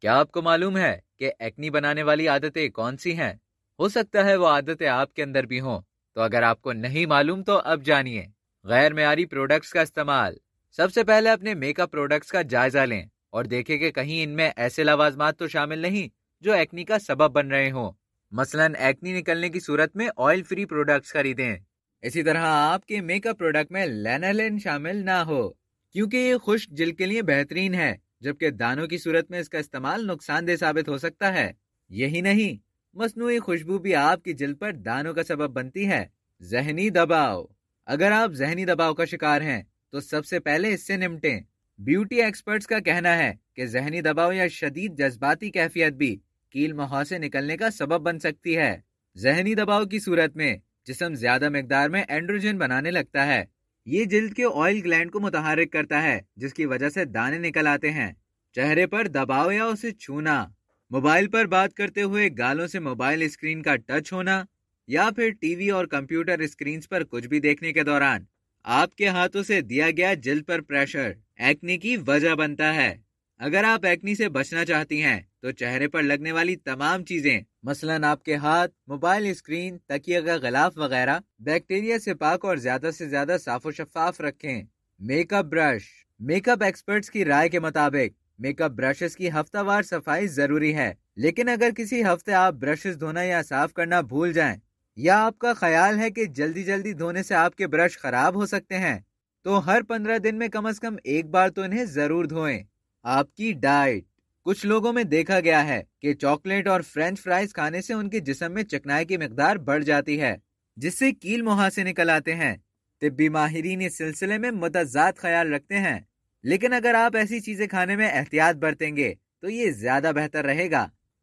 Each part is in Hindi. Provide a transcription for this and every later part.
क्या आपको मालूम है कि एक्नी बनाने वाली आदतें कौन सी हैं हो सकता है वो आदतें आपके अंदर भी हों तो अगर आपको नहीं मालूम तो अब जानिए गैर मैारी प्रोडक्ट्स का इस्तेमाल सबसे पहले अपने मेकअप प्रोडक्ट्स का जायजा लें और देखें कि कहीं इनमें ऐसे लवाजमात तो शामिल नहीं जो एक्नी का सबब बन रहे हों मसलन एक्नी निकलने की सूरत में ऑयल फ्री प्रोडक्ट्स खरीदें इसी तरह आपके मेकअप प्रोडक्ट में लेनालिन शामिल ना हो क्योंकि ये खुश्क जिल के लिए बेहतरीन है जबकि दानों की सूरत में इसका इस्तेमाल नुकसानदेह साबित हो सकता है यही नहीं मसनू खुशबू भी आपकी जल पर दानों का सबब बनती है जहनी दबाव अगर आप जहनी दबाव का शिकार हैं तो सबसे पहले इससे निमटे ब्यूटी एक्सपर्ट का कहना है की जहनी दबाव या शदीद जज्बाती कैफियत भी कील महा से निकलने का सबब बन सकती है जहनी दबाव की सूरत में जिसम ज्यादा मकदार में एंड्रोजन बनाने लगता है ये जिल्द के ऑयल ग्लैंड को मुतहरिक करता है जिसकी वजह से दाने निकल आते हैं चेहरे पर दबाव या उसे छूना मोबाइल पर बात करते हुए गालों से मोबाइल स्क्रीन का टच होना या फिर टीवी और कंप्यूटर स्क्रीन पर कुछ भी देखने के दौरान आपके हाथों से दिया गया जिल्द पर प्रेशर एक्नी की वजह बनता है अगर आप एक्नी से बचना चाहती हैं तो चेहरे पर लगने वाली तमाम चीजें मसलन आपके हाथ मोबाइल स्क्रीन तकिया का गलाफ वगैरह बैक्टीरिया से पाक और ज्यादा से ज्यादा साफ और शफाफ रखें मेकअप ब्रश मेकअप एक्सपर्ट्स की राय के मुताबिक मेकअप ब्रशेस की हफ्तावार सफाई जरूरी है लेकिन अगर किसी हफ्ते आप ब्रशेस धोना या साफ करना भूल जाए या आपका ख्याल है कि जल्दी जल्दी धोने से आपके ब्रश खराब हो सकते हैं तो हर पंद्रह दिन में कम अज कम एक बार तो इन्हें जरूर धोएं आपकी डाइट कुछ लोगों में देखा गया है कि चॉकलेट और फ्रेंच फ्राइज खाने से उनके जिसम में चकनाई की मकदार बढ़ जाती है जिससे कील मुहासे निकल आते हैं तिब्बी माहरीन इस सिलसिले में मतजाद ख्याल रखते हैं लेकिन अगर आप ऐसी चीजें खाने में एहतियात बरतेंगे तो ये ज्यादा बेहतर रहेगा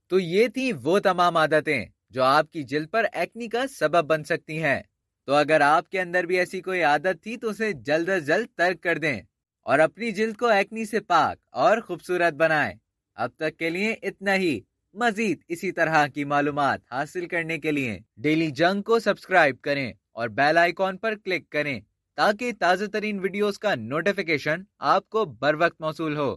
तो ये थी वो तमाम आदतें जो आपकी जिल पर एक्नी का सबब बन सकती हैं तो अगर आपके अंदर भी ऐसी कोई आदत थी तो उसे जल्द अज जल्द तर्क कर दें और अपनी जिल्द को एक्नी से पाक और खूबसूरत बनाएं अब तक के लिए इतना ही मजीद इसी तरह की मालूम हासिल करने के लिए डेली जंग को सब्सक्राइब करें और बेल आइकॉन पर क्लिक करें ताकि ताज़ा तरीन वीडियोज का नोटिफिकेशन आपको बर वक्त मौसू हो